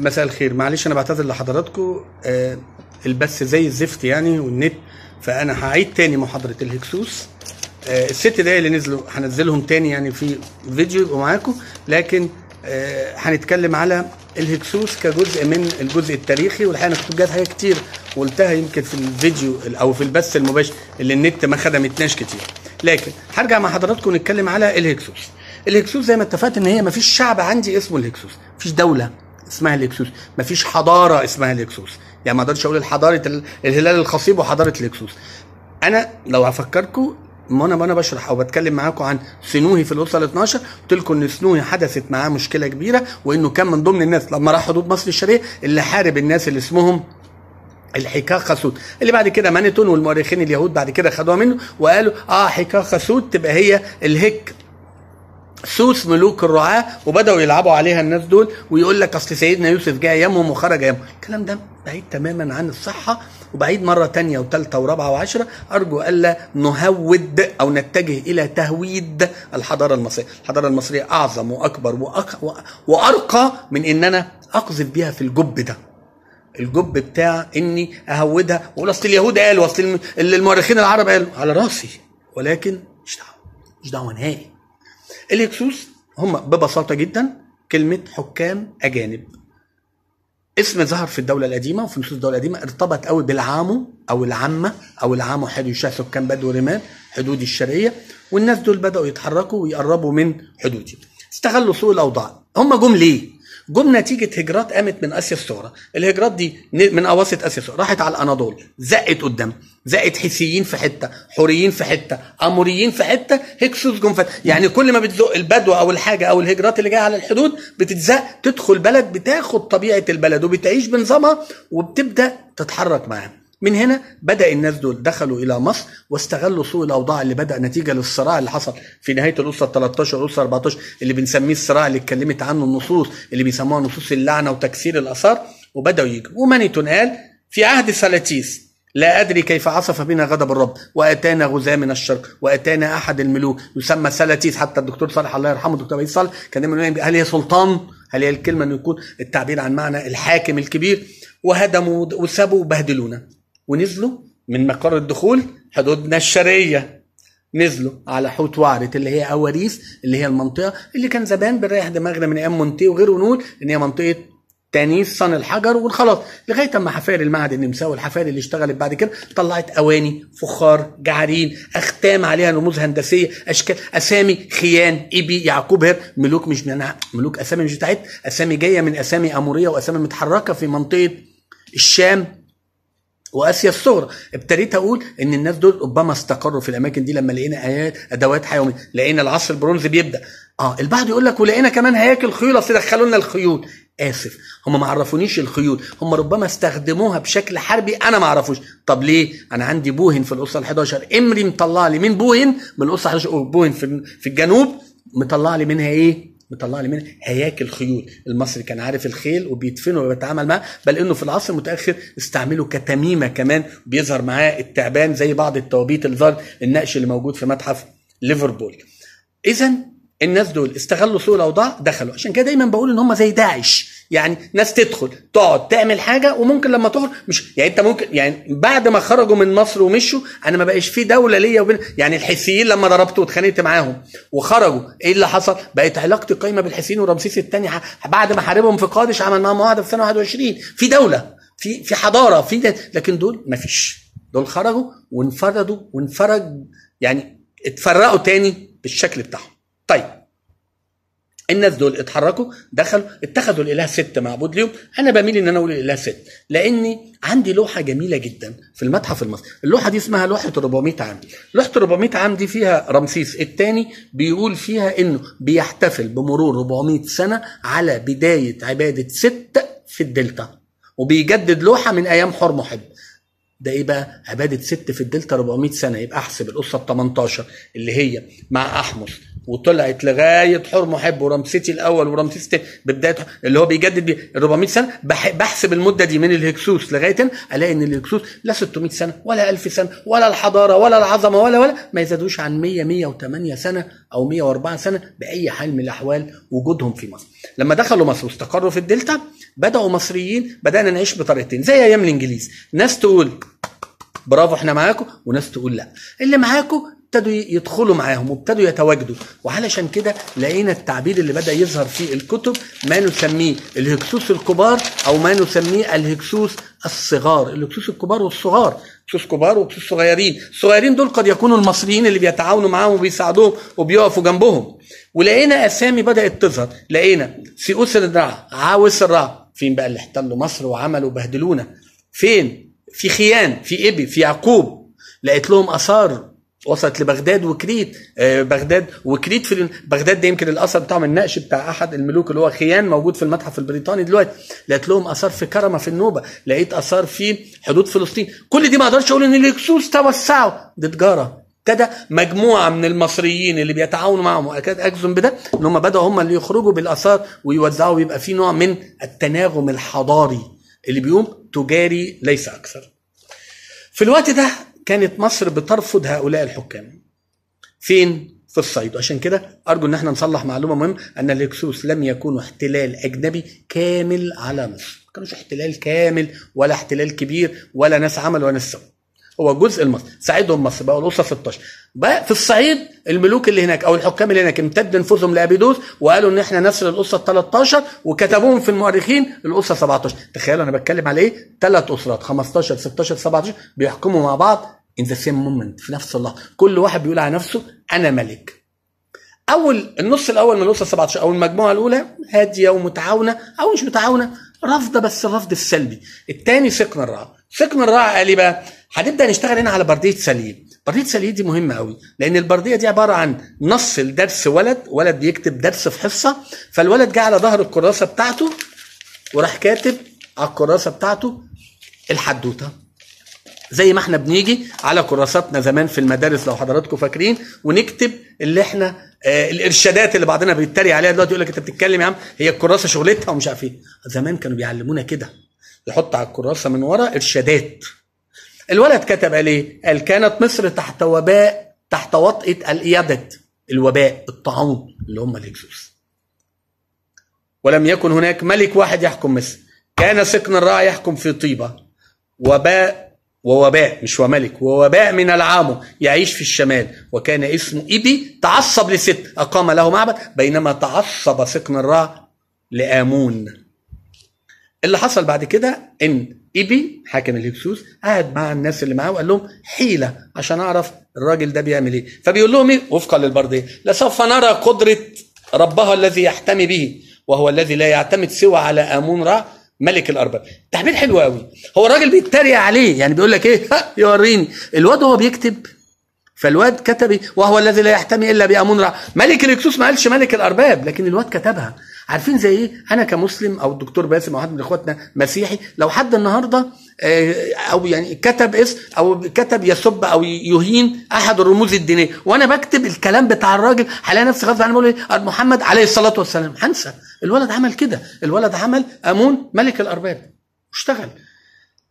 مساء الخير معلش انا بعتذر لحضراتكم آه البث زي الزفت يعني والنت فانا هعيد تاني محاضره الهكسوس آه الست دقايق اللي نزلوا هنزلهم تاني يعني في فيديو يبقوا معاكم لكن آه هنتكلم على الهكسوس كجزء من الجزء التاريخي والحقيقه انا كنت بجد حاجه كتير قلتها يمكن في الفيديو او في البث المباشر اللي النت ما خدمتناش كتير لكن هرجع مع حضراتكم نتكلم على الهكسوس الهكسوس زي ما اتفقت ان هي ما فيش شعب عندي اسمه الهكسوس مفيش دوله اسمها لكسوس مفيش حضاره اسمها لكسوس يعني ما اقدرش اقول حضاره الهلال الخصيب وحضاره لكسوس انا لو هفكركم ما انا وانا بشرح او بتكلم معاكم عن سنوهي في الاسره ال 12 قلت لكم ان سنوهي حدثت معاه مشكله كبيره وانه كان من ضمن الناس لما راح حدود مصر الشرقيه اللي حارب الناس اللي اسمهم الحكاة خسود اللي بعد كده مانيتون والمؤرخين اليهود بعد كده خدوها منه وقالوا اه حكاة خسود تبقى هي الهك سوس ملوك الرعاة وبدأوا يلعبوا عليها الناس دول ويقول لك أصل سيدنا يوسف جاء يمهم وخرج يمهم الكلام ده بعيد تماما عن الصحة وبعيد مرة تانية وثالثه ورابعة وعشرة أرجو ألا نهود أو نتجه إلى تهويد الحضارة المصرية الحضارة المصرية أعظم وأكبر وأق... وأرقى من إن أنا أقذف بيها في الجب ده الجب بتاع اني اهودها واقول اصل اليهود قالوا اصل المؤرخين العرب قالوا على راسي ولكن مش دعوه مش دعوه نهائي الهكسوس هم ببساطه جدا كلمه حكام اجانب اسم ظهر في الدوله القديمه وفي نصوص الدوله القديمه ارتبط قوي بالعامو او العامه او العامو حدو شاه سكان بدو رمال حدود الشرقيه والناس دول بداوا يتحركوا ويقربوا من حدودي استغلوا سوء الاوضاع هم جم ليه جم نتيجه هجرات قامت من اسيا الصغرى الهجرات دي من اواسط اسيا الصغرى راحت على الاناضول زقت قدام زقت حيثيين في حته حوريين في حته اموريين في حته هكسوس جم يعني كل ما بتزق البدو او الحاجه او الهجرات اللي جايه على الحدود بتتزق تدخل بلد بتاخد طبيعه البلد وبتعيش بنظامها وبتبدا تتحرك معاها من هنا بدا الناس دول دخلوا الى مصر واستغلوا سوء الاوضاع اللي بدا نتيجه للصراع اللي حصل في نهايه الاسره 13 والاسره 14 اللي بنسميه الصراع اللي اتكلمت عنه النصوص اللي بيسموها نصوص اللعنه وتكسير الاثار وبداوا يجوا ومانيتون قال في عهد سلاتيس لا أدري كيف عصف بنا غضب الرب وأتانا غزاة من الشرق وأتانا أحد الملوك يسمى سلاتيس حتى الدكتور صالح الله يرحمه الدكتور عيد صالح كان دايما هل هي سلطان؟ هل هي الكلمة انه يكون التعبير عن معنى الحاكم الكبير وهدموا وسابوا وبهدلونا ونزلوا من مقر الدخول حدودنا الشرقيه نزلوا على حوت وعرت اللي هي اواريس اللي هي المنطقه اللي كان زمان بنريح دماغنا من ايام مونتي وغيره نقول ان هي منطقه تانيث صن الحجر وخلاص لغايه اما حفاري المعهد النمساوي والحفاري اللي اشتغلت بعد كده طلعت اواني فخار جعارين اختام عليها رموز هندسيه اشكال اسامي خيان إيبي يعقوب هر ملوك مش من ملوك اسامي مش بتاعت اسامي جايه من اسامي اموريه واسامي متحركه في منطقه الشام واسيا الصغرى ابتديت اقول ان الناس دول ربما استقروا في الاماكن دي لما لقينا ايات ادوات حيويه لقينا العصر البرونزي بيبدا اه البعض يقول لك ولقينا كمان هياكل خيول اصل دخلوا لنا الخيول اسف هم ما عرفونيش الخيول هم ربما استخدموها بشكل حربي انا ما اعرفوش طب ليه انا عندي بوهن في الاسره ال11 امري مطلع لي من بوهن من الاسره 11 بوهن في في الجنوب مطلع لي منها ايه مطلع لي منها هياكل خيول المصري كان عارف الخيل وبيدفنه وبيتعامل معاه بل انه في العصر المتاخر استعمله كتميمه كمان بيظهر معاه التعبان زي بعض التوابيت اللي ظهر النقش اللي موجود في متحف ليفربول اذا الناس دول استغلوا سوء الاوضاع دخلوا عشان كده دايما بقول ان هم زي داعش يعني ناس تدخل تقعد تعمل حاجه وممكن لما تخرج مش يعني انت ممكن يعني بعد ما خرجوا من مصر ومشوا انا ما بقاش في دوله ليا وبين يعني الحسيين لما ضربت واتخانقت معاهم وخرجوا ايه اللي حصل؟ بقت علاقتي قايمه بالحسين ورمسيس الثاني بعد ما حاربهم في قادش عمل معاهم معاهده في سنه 21 في دوله في في حضاره في لكن دول ما فيش دول خرجوا وانفردوا وانفرج يعني اتفرقوا تاني بالشكل بتاعهم طيب الناس دول اتحركوا دخلوا اتخذوا الاله ست معبود ليهم انا بميل ان انا اقول الاله ست لاني عندي لوحه جميله جدا في المتحف المصري اللوحه دي اسمها لوحه 400 عام لوحه 400 عام دي فيها رمسيس الثاني بيقول فيها انه بيحتفل بمرور 400 سنه على بدايه عباده ست في الدلتا وبيجدد لوحه من ايام حور محب ده ايه بقى عباده ست في الدلتا 400 سنه يبقى احسب القصه ال 18 اللي هي مع احمس وطلعت لغايه حور محب ورمسيتي الاول ورمسيس ببدايه اللي هو بيجدد بيه ال 400 سنه بحسب المده دي من الهكسوس لغايه الاقي ان الهكسوس لا 600 سنه ولا 1000 سنه ولا الحضاره ولا العظمه ولا ولا ما يزادوش عن 100 108 سنه او 104 سنه باي حال من الاحوال وجودهم في مصر. لما دخلوا مصر واستقروا في الدلتا بداوا مصريين بدانا نعيش بطريقتين زي ايام الانجليز ناس تقول برافو احنا معاكم وناس تقول لا اللي معاكم ابتدوا يدخلوا معاهم وابتدوا يتواجدوا وعلشان كده لقينا التعبير اللي بدا يظهر في الكتب ما نسميه الهكسوس الكبار او ما نسميه الهكسوس الصغار الهكسوس الكبار والصغار هكسوس كبار وهكسوس صغيرين الصغيرين دول قد يكونوا المصريين اللي بيتعاونوا معاهم وبيساعدوهم وبيقفوا جنبهم ولقينا اسامي بدات تظهر لقينا سيئوس الرع عاوس الرع فين بقى اللي احتلوا مصر وعملوا بهدلونا فين في خيان في ابي في يعقوب لقيت لهم اثار وصلت لبغداد وكريت آه، بغداد وكريت في بغداد ده يمكن الاثر بتاعهم النقش بتاع احد الملوك اللي هو خيان موجود في المتحف البريطاني دلوقتي لقيت لهم اثار في كرمه في النوبه لقيت اثار في حدود فلسطين كل دي ما اقدرش اقول ان الهكسوس توسعوا دي تجاره ابتدى مجموعه من المصريين اللي بيتعاونوا معهم واكاد اجزم بده ان هم بداوا هم اللي يخرجوا بالاثار ويوزعوا ويبقى في نوع من التناغم الحضاري اللي بيقوم تجاري ليس أكثر في الوقت ده كانت مصر بترفض هؤلاء الحكام فين؟ في الصيد عشان كده أرجو أن احنا نصلح معلومة مهم أن الهكسوس لم يكونوا احتلال أجنبي كامل على مصر ما كانوش احتلال كامل ولا احتلال كبير ولا ناس عمل ولا ناس سوى هو جزء مصر ساعدهم مصر بقوا الاسره 16 بقى في الصعيد الملوك اللي هناك او الحكام اللي هناك امتد نفوذهم لابيدوس وقالوا ان احنا نسر الاسره 13 وكتبوهم في المؤرخين الاسره 17 تخيلوا انا بتكلم على ايه ثلاث اسرات 15 16 17 بيحكموا مع بعض ان ذا سيم مومنت في نفس اللحظه كل واحد بيقول على نفسه انا ملك اول النص الاول من الاسره 17 او المجموعه الاولى هاديه ومتعاونه او مش متعاونه رافضه بس الرفض السلبي الثاني سكن الرعى سكن الرعى قال ايه بقى هنبدا نشتغل هنا على برديه سليد برديه سليد دي مهمه قوي لان البرديه دي عباره عن نص لدرس ولد ولد بيكتب درس في حصه فالولد جه على ظهر الكراسه بتاعته وراح كاتب على الكراسه بتاعته الحدوته زي ما احنا بنيجي على كراساتنا زمان في المدارس لو حضراتكم فاكرين ونكتب اللي احنا آه الارشادات اللي بعضنا بيتريق عليها دلوقتي يقول لك انت بتتكلم يا عم هي الكراسه شغلتها ومش عارف ايه زمان كانوا بيعلمونا كده يحط على الكراسه من ورا ارشادات الولد كتب عليه قال كانت مصر تحت وباء تحت وطئة الإيادة الوباء الطاعون اللي هم الهكسوس ولم يكن هناك ملك واحد يحكم مصر كان سكن الراعي يحكم في طيبة وباء ووباء مش وملك ووباء من العام يعيش في الشمال وكان اسمه إبي تعصب لست أقام له معبد بينما تعصب سكن الراع لآمون اللي حصل بعد كده إن ايبي حاكم الهكسوس قعد مع الناس اللي معاه وقال لهم حيله عشان اعرف الراجل ده بيعمل ايه فبيقول لهم ايه وفقا للبرديه لسوف نرى قدره ربها الذي يحتمي به وهو الذي لا يعتمد سوى على امون را ملك الارباب تعبير حلو قوي هو الراجل بيتريق عليه يعني بيقول لك ايه ها يوريني الواد هو بيكتب فالواد كتب وهو الذي لا يحتمي الا بامون را ملك الهكسوس ما قالش ملك الارباب لكن الواد كتبها عارفين زي ايه انا كمسلم او الدكتور باسم او حد من اخواتنا مسيحي لو حد النهارده آه، او يعني كتب اسم او كتب يسب او يهين احد الرموز الدينيه وانا بكتب الكلام بتاع الراجل هلاقي نفسي غصب عني بقول ايه أه، محمد عليه الصلاه والسلام هنسى الولد عمل كده الولد عمل امون ملك الارباب واشتغل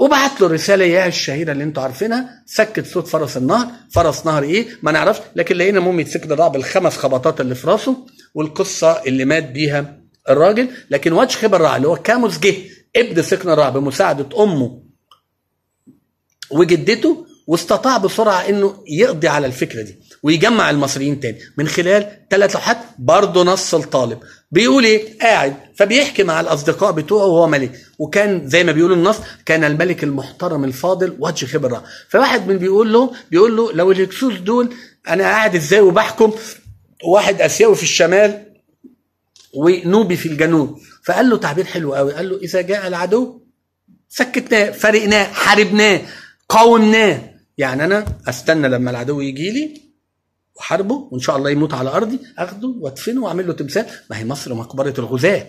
وبعت له الرساله اياها الشهيره اللي انتوا عارفينها سكت صوت فرس النهر فرس نهر ايه ما نعرفش لكن لقينا مومي يتسكت ضاع بالخمس خبطات اللي في راسه والقصه اللي مات بيها الراجل لكن واتش خبر راح اللي هو كاموس جه ابن سكن راح بمساعده امه وجدته واستطاع بسرعه انه يقضي على الفكره دي ويجمع المصريين تاني من خلال ثلاث لوحات برضه نص الطالب بيقول ايه قاعد فبيحكي مع الاصدقاء بتوعه وهو ملك وكان زي ما بيقول النص كان الملك المحترم الفاضل واتش خبره فواحد من بيقول له بيقول له لو الهكسوس دول انا قاعد ازاي وبحكم واحد اسيوي في الشمال ونوبي في الجنوب فقال له تعبير حلو قوي قال له اذا جاء العدو سكتناه فرقناه حاربناه قاومناه يعني انا استنى لما العدو يجي لي وحاربه وان شاء الله يموت على ارضي اخده وادفنه واعمل له تمثال ما هي مصر مقبره الغزاه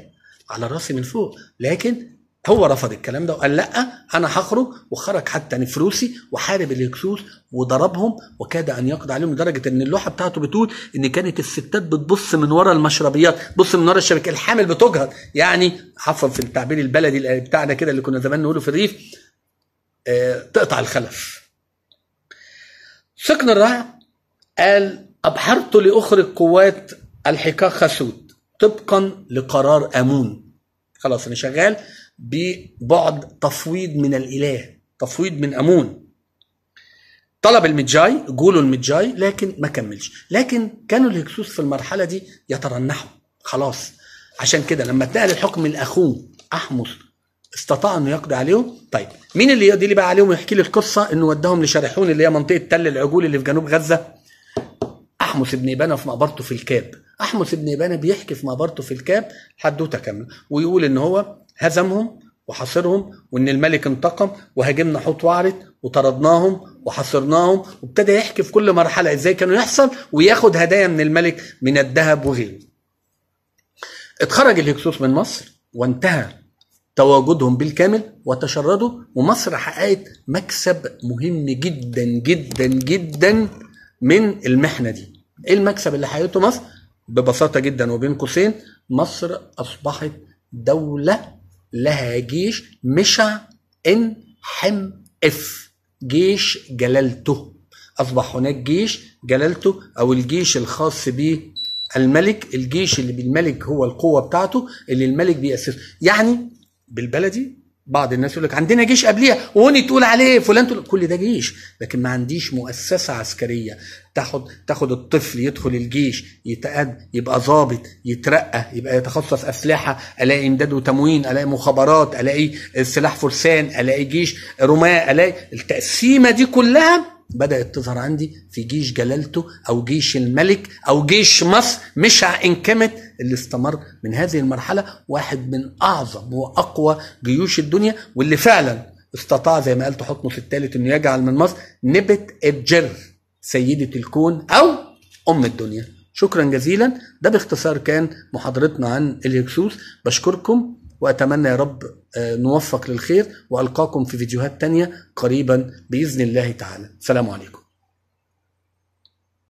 على راسي من فوق لكن هو رفض الكلام ده وقال لا انا هخرج وخرج حتى نفروسي وحارب الهكسوس وضربهم وكاد ان يقضي عليهم لدرجه ان اللوحه بتاعته بتقول ان كانت الستات بتبص من ورا المشربيات بص من ورا الشبكه الحامل بتجهد يعني عفوا في التعبير البلدي بتاعنا كده اللي كنا زمان نقوله في الريف آه، تقطع الخلف سكن الرع قال ابحرت لاخرج قوات الحكاخ خسود طبقا لقرار امون خلاص انا شغال ببعد تفويض من الإله تفويض من أمون طلب المتجاي جولوا المتجاي لكن ما كملش لكن كانوا الهكسوس في المرحلة دي يترنحوا خلاص عشان كده لما اتنقل الحكم لأخوه أحمس استطاع انه يقضي عليهم طيب مين اللي يقضي لي بقى عليهم ويحكي لي القصه انه وداهم لشرحون اللي هي منطقه تل العجول اللي في جنوب غزه احمس بن ابانه في مقبرته في الكاب احمس بن ابانه بيحكي في مقبرته في الكاب حدوته كامله ويقول ان هو هزمهم وحاصرهم وان الملك انتقم وهاجمنا حوت وعرت وطردناهم وحاصرناهم وابتدى يحكي في كل مرحله ازاي كانوا يحصل وياخد هدايا من الملك من الذهب وغيره. اتخرج الهكسوس من مصر وانتهى تواجدهم بالكامل وتشردوا ومصر حققت مكسب مهم جدا جدا جدا من المحنه دي. ايه المكسب اللي حققته مصر؟ ببساطه جدا وبين قوسين مصر اصبحت دوله لها جيش مشى ان حم اف جيش جلالته اصبح هناك جيش جلالته او الجيش الخاص به الملك الجيش اللي بالملك هو القوه بتاعته اللي الملك بيأسسه يعني بالبلدي بعض الناس يقول لك عندنا جيش قبليها وهون تقول عليه فلان تقول كل ده جيش لكن ما عنديش مؤسسه عسكريه تاخد تاخد الطفل يدخل الجيش يتقد يبقى ضابط يترقى يبقى يتخصص اسلحه الاقي امداد وتموين الاقي مخابرات الاقي سلاح فرسان الاقي جيش رماة الاقي التقسيمه دي كلها بدأت تظهر عندي في جيش جلالته أو جيش الملك أو جيش مصر مش إن كمت اللي استمر من هذه المرحلة واحد من أعظم وأقوى جيوش الدنيا واللي فعلا استطاع زي ما قال تحطمس الثالث انه يجعل من مصر نبت الجر سيدة الكون أو أم الدنيا شكرا جزيلا ده باختصار كان محاضرتنا عن الهكسوس بشكركم وأتمنى يا رب آه، نوفق للخير وألقاكم في فيديوهات تانية قريبا بإذن الله تعالى سلام عليكم